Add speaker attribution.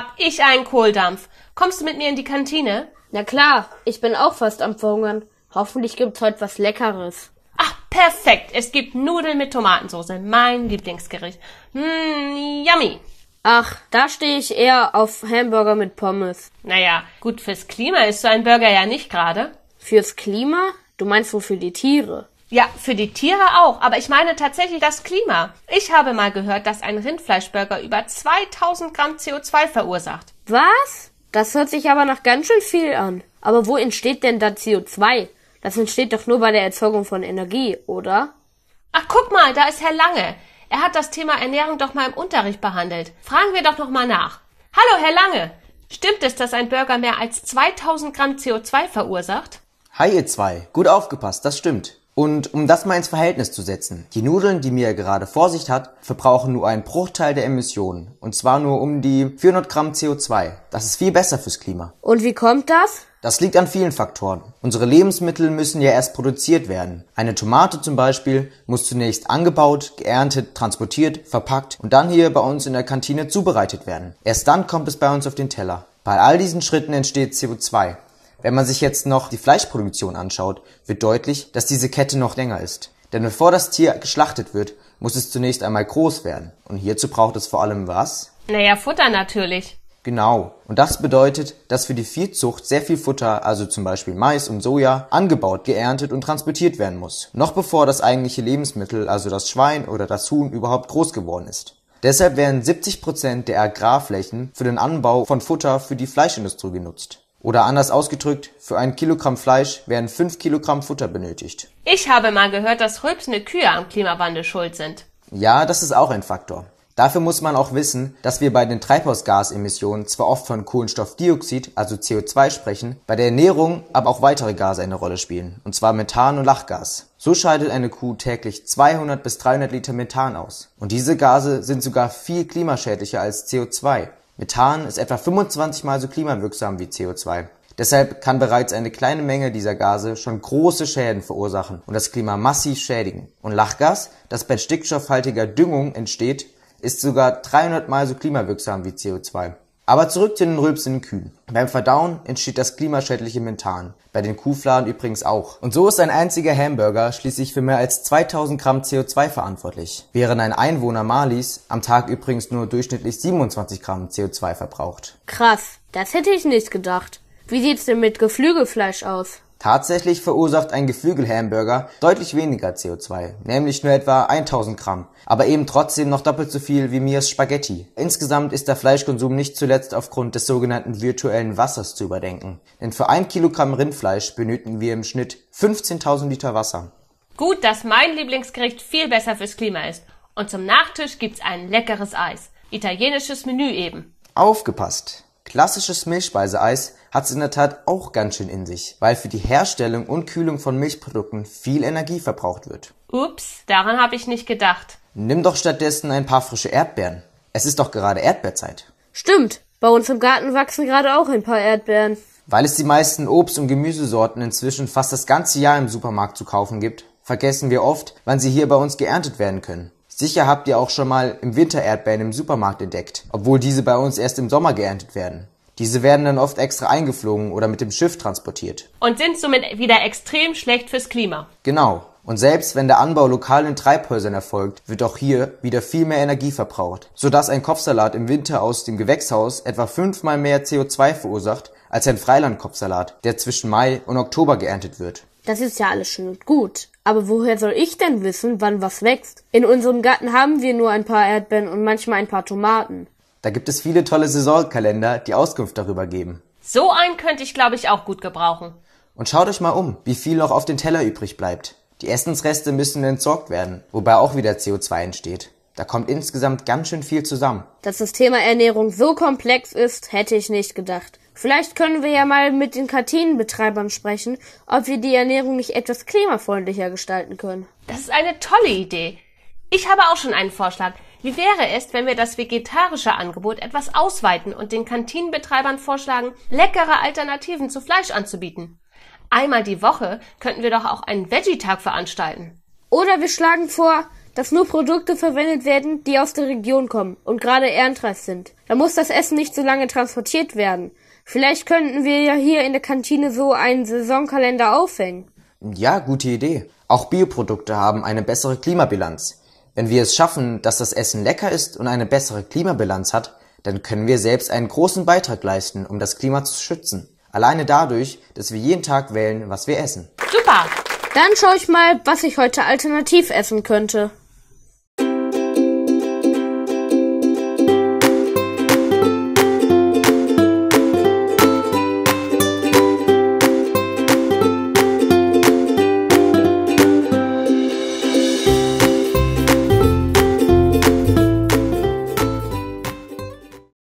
Speaker 1: hab ich einen Kohldampf. Kommst du mit mir in die
Speaker 2: Kantine? Na klar, ich bin auch fast am Verhungern. Hoffentlich gibt's heute was Leckeres.
Speaker 1: Ach, perfekt. Es gibt Nudeln mit Tomatensauce. Mein Lieblingsgericht. Mmm, yummy. Ach, da stehe ich eher auf Hamburger mit Pommes. Naja, gut fürs Klima ist so ein Burger ja nicht gerade. Fürs Klima? Du meinst wohl für die Tiere? Ja, für die Tiere auch, aber ich meine tatsächlich das Klima. Ich habe mal gehört, dass ein Rindfleischburger über 2000 Gramm CO2 verursacht. Was? Das hört sich aber nach
Speaker 2: ganz schön viel an. Aber wo entsteht denn da CO2? Das entsteht doch nur bei der Erzeugung von
Speaker 1: Energie, oder? Ach, guck mal, da ist Herr Lange. Er hat das Thema Ernährung doch mal im Unterricht behandelt. Fragen wir doch noch mal nach. Hallo, Herr Lange. Stimmt es, dass ein Burger mehr als 2000 Gramm CO2 verursacht?
Speaker 3: Hi, ihr zwei. Gut aufgepasst, das stimmt. Und um das mal ins Verhältnis zu setzen, die Nudeln, die mir gerade vor sich hat, verbrauchen nur einen Bruchteil der Emissionen. Und zwar nur um die 400 Gramm CO2. Das ist viel besser fürs Klima. Und wie kommt das? Das liegt an vielen Faktoren. Unsere Lebensmittel müssen ja erst produziert werden. Eine Tomate zum Beispiel muss zunächst angebaut, geerntet, transportiert, verpackt und dann hier bei uns in der Kantine zubereitet werden. Erst dann kommt es bei uns auf den Teller. Bei all diesen Schritten entsteht CO2, wenn man sich jetzt noch die Fleischproduktion anschaut, wird deutlich, dass diese Kette noch länger ist. Denn bevor das Tier geschlachtet wird, muss es zunächst einmal groß werden. Und hierzu braucht es vor allem was?
Speaker 1: Naja, Futter natürlich.
Speaker 3: Genau. Und das bedeutet, dass für die Viehzucht sehr viel Futter, also zum Beispiel Mais und Soja, angebaut, geerntet und transportiert werden muss. Noch bevor das eigentliche Lebensmittel, also das Schwein oder das Huhn, überhaupt groß geworden ist. Deshalb werden 70% Prozent der Agrarflächen für den Anbau von Futter für die Fleischindustrie genutzt. Oder anders ausgedrückt, für ein Kilogramm Fleisch werden fünf Kilogramm Futter benötigt.
Speaker 1: Ich habe mal gehört, dass rülpsende Kühe am Klimawandel schuld sind.
Speaker 3: Ja, das ist auch ein Faktor. Dafür muss man auch wissen, dass wir bei den Treibhausgasemissionen zwar oft von Kohlenstoffdioxid, also CO2 sprechen, bei der Ernährung aber auch weitere Gase eine Rolle spielen, und zwar Methan und Lachgas. So scheidet eine Kuh täglich 200 bis 300 Liter Methan aus. Und diese Gase sind sogar viel klimaschädlicher als CO2, Methan ist etwa 25 mal so klimawirksam wie CO2. Deshalb kann bereits eine kleine Menge dieser Gase schon große Schäden verursachen und das Klima massiv schädigen. Und Lachgas, das bei stickstoffhaltiger Düngung entsteht, ist sogar 300 mal so klimawirksam wie CO2. Aber zurück zu den rülpsenden Kühen. Beim Verdauen entsteht das klimaschädliche Mentan. bei den Kuhfladen übrigens auch. Und so ist ein einziger Hamburger schließlich für mehr als 2000 Gramm CO2 verantwortlich, während ein Einwohner Malis am Tag übrigens nur durchschnittlich 27 Gramm CO2 verbraucht.
Speaker 2: Krass, das hätte ich nicht gedacht. Wie sieht's denn mit Geflügelfleisch aus?
Speaker 3: Tatsächlich verursacht ein Geflügelhamburger deutlich weniger CO2, nämlich nur etwa 1000 Gramm, aber eben trotzdem noch doppelt so viel wie Miers Spaghetti. Insgesamt ist der Fleischkonsum nicht zuletzt aufgrund des sogenannten virtuellen Wassers zu überdenken, denn für ein Kilogramm Rindfleisch benötigen wir im Schnitt 15.000 Liter Wasser.
Speaker 1: Gut, dass mein Lieblingsgericht viel besser fürs Klima ist. Und zum Nachtisch gibt's ein leckeres Eis. Italienisches Menü eben.
Speaker 3: Aufgepasst! Klassisches Milchspeiseeis hat es in der Tat auch ganz schön in sich, weil für die Herstellung und Kühlung von Milchprodukten viel Energie verbraucht wird.
Speaker 1: Ups, daran habe ich nicht gedacht.
Speaker 3: Nimm doch stattdessen ein paar frische Erdbeeren. Es ist doch gerade Erdbeerzeit.
Speaker 2: Stimmt, bei uns im Garten wachsen gerade auch ein paar Erdbeeren.
Speaker 3: Weil es die meisten Obst- und Gemüsesorten inzwischen fast das ganze Jahr im Supermarkt zu kaufen gibt, vergessen wir oft, wann sie hier bei uns geerntet werden können. Sicher habt ihr auch schon mal im Winter Erdbeeren im Supermarkt entdeckt, obwohl diese bei uns erst im Sommer geerntet werden. Diese werden dann oft extra eingeflogen oder mit dem Schiff transportiert.
Speaker 1: Und sind somit wieder extrem schlecht fürs Klima.
Speaker 3: Genau. Und selbst wenn der Anbau lokal in Treibhäusern erfolgt, wird auch hier wieder viel mehr Energie verbraucht, sodass ein Kopfsalat im Winter aus dem Gewächshaus etwa fünfmal mehr CO2 verursacht als ein Freilandkopfsalat, der zwischen Mai und Oktober geerntet wird.
Speaker 2: Das ist ja alles schön und gut. Aber woher soll ich denn wissen, wann was wächst? In unserem Garten haben wir nur ein paar Erdbeeren und manchmal ein
Speaker 3: paar Tomaten. Da gibt es viele tolle Saisonkalender, die Auskunft darüber geben.
Speaker 1: So einen könnte ich, glaube ich, auch gut gebrauchen.
Speaker 3: Und schaut euch mal um, wie viel noch auf den Teller übrig bleibt. Die Essensreste müssen entsorgt werden, wobei auch wieder CO2 entsteht. Da kommt insgesamt ganz schön viel zusammen.
Speaker 2: Dass das Thema Ernährung so komplex ist, hätte ich nicht gedacht. Vielleicht können wir ja mal mit den Kantinenbetreibern sprechen, ob wir die Ernährung nicht etwas klimafreundlicher gestalten
Speaker 1: können. Das ist eine tolle Idee. Ich habe auch schon einen Vorschlag. Wie wäre es, wenn wir das vegetarische Angebot etwas ausweiten und den Kantinenbetreibern vorschlagen, leckere Alternativen zu Fleisch anzubieten? Einmal die Woche könnten wir doch auch einen Veggie-Tag veranstalten.
Speaker 2: Oder wir schlagen vor, dass nur Produkte verwendet werden, die aus der Region kommen und gerade erntereif sind. Da muss das Essen nicht so lange transportiert werden. Vielleicht könnten wir ja hier in der Kantine so einen Saisonkalender aufhängen.
Speaker 3: Ja, gute Idee. Auch Bioprodukte haben eine bessere Klimabilanz. Wenn wir es schaffen, dass das Essen lecker ist und eine bessere Klimabilanz hat, dann können wir selbst einen großen Beitrag leisten, um das Klima zu schützen. Alleine dadurch, dass wir jeden Tag wählen, was wir essen.
Speaker 2: Super! Dann schaue ich mal, was ich heute alternativ essen könnte.